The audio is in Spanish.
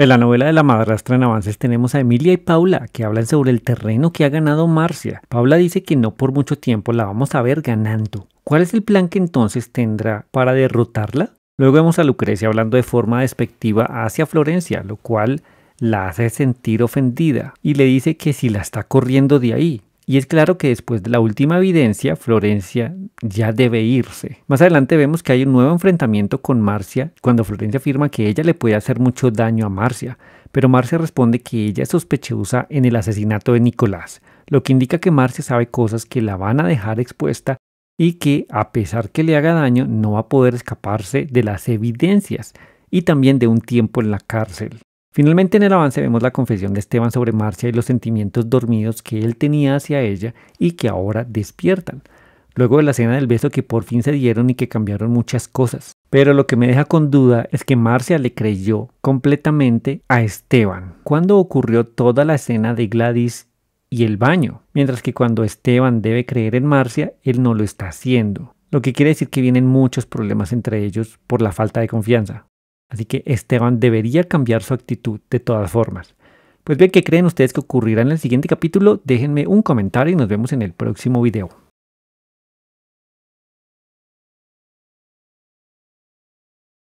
En la novela de la madrastra en avances tenemos a Emilia y Paula que hablan sobre el terreno que ha ganado Marcia. Paula dice que no por mucho tiempo la vamos a ver ganando. ¿Cuál es el plan que entonces tendrá para derrotarla? Luego vemos a Lucrecia hablando de forma despectiva hacia Florencia, lo cual la hace sentir ofendida y le dice que si la está corriendo de ahí, y es claro que después de la última evidencia, Florencia ya debe irse. Más adelante vemos que hay un nuevo enfrentamiento con Marcia cuando Florencia afirma que ella le puede hacer mucho daño a Marcia, pero Marcia responde que ella es sospechosa en el asesinato de Nicolás, lo que indica que Marcia sabe cosas que la van a dejar expuesta y que, a pesar que le haga daño, no va a poder escaparse de las evidencias y también de un tiempo en la cárcel. Finalmente en el avance vemos la confesión de Esteban sobre Marcia y los sentimientos dormidos que él tenía hacia ella y que ahora despiertan. Luego de la escena del beso que por fin se dieron y que cambiaron muchas cosas. Pero lo que me deja con duda es que Marcia le creyó completamente a Esteban. Cuando ocurrió toda la escena de Gladys y el baño, mientras que cuando Esteban debe creer en Marcia, él no lo está haciendo. Lo que quiere decir que vienen muchos problemas entre ellos por la falta de confianza. Así que Esteban debería cambiar su actitud de todas formas. Pues bien, ¿qué creen ustedes que ocurrirá en el siguiente capítulo? Déjenme un comentario y nos vemos en el próximo video.